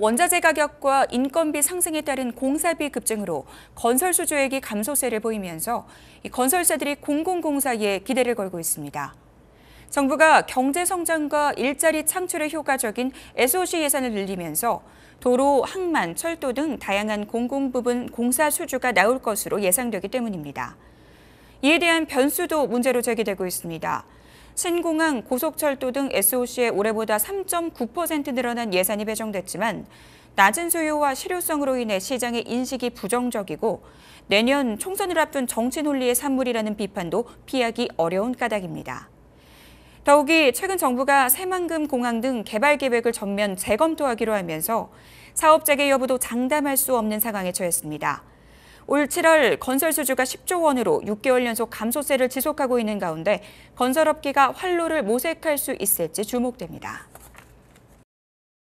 원자재 가격과 인건비 상승에 따른 공사비 급증으로 건설 수주액이 감소세를 보이면서 건설사들이 공공공사에 기대를 걸고 있습니다. 정부가 경제 성장과 일자리 창출에 효과적인 SOC 예산을 늘리면서 도로, 항만, 철도 등 다양한 공공부분 공사 수주가 나올 것으로 예상되기 때문입니다. 이에 대한 변수도 문제로 제기되고 있습니다. 신공항, 고속철도 등 SOC에 올해보다 3.9% 늘어난 예산이 배정됐지만 낮은 수요와 실효성으로 인해 시장의 인식이 부정적이고 내년 총선을 앞둔 정치 논리의 산물이라는 비판도 피하기 어려운 까닭입니다. 더욱이 최근 정부가 새만금 공항 등 개발 계획을 전면 재검토하기로 하면서 사업 재개 여부도 장담할 수 없는 상황에 처했습니다. 올 7월 건설 수주가 10조 원으로 6개월 연속 감소세를 지속하고 있는 가운데 건설업계가 활로를 모색할 수 있을지 주목됩니다.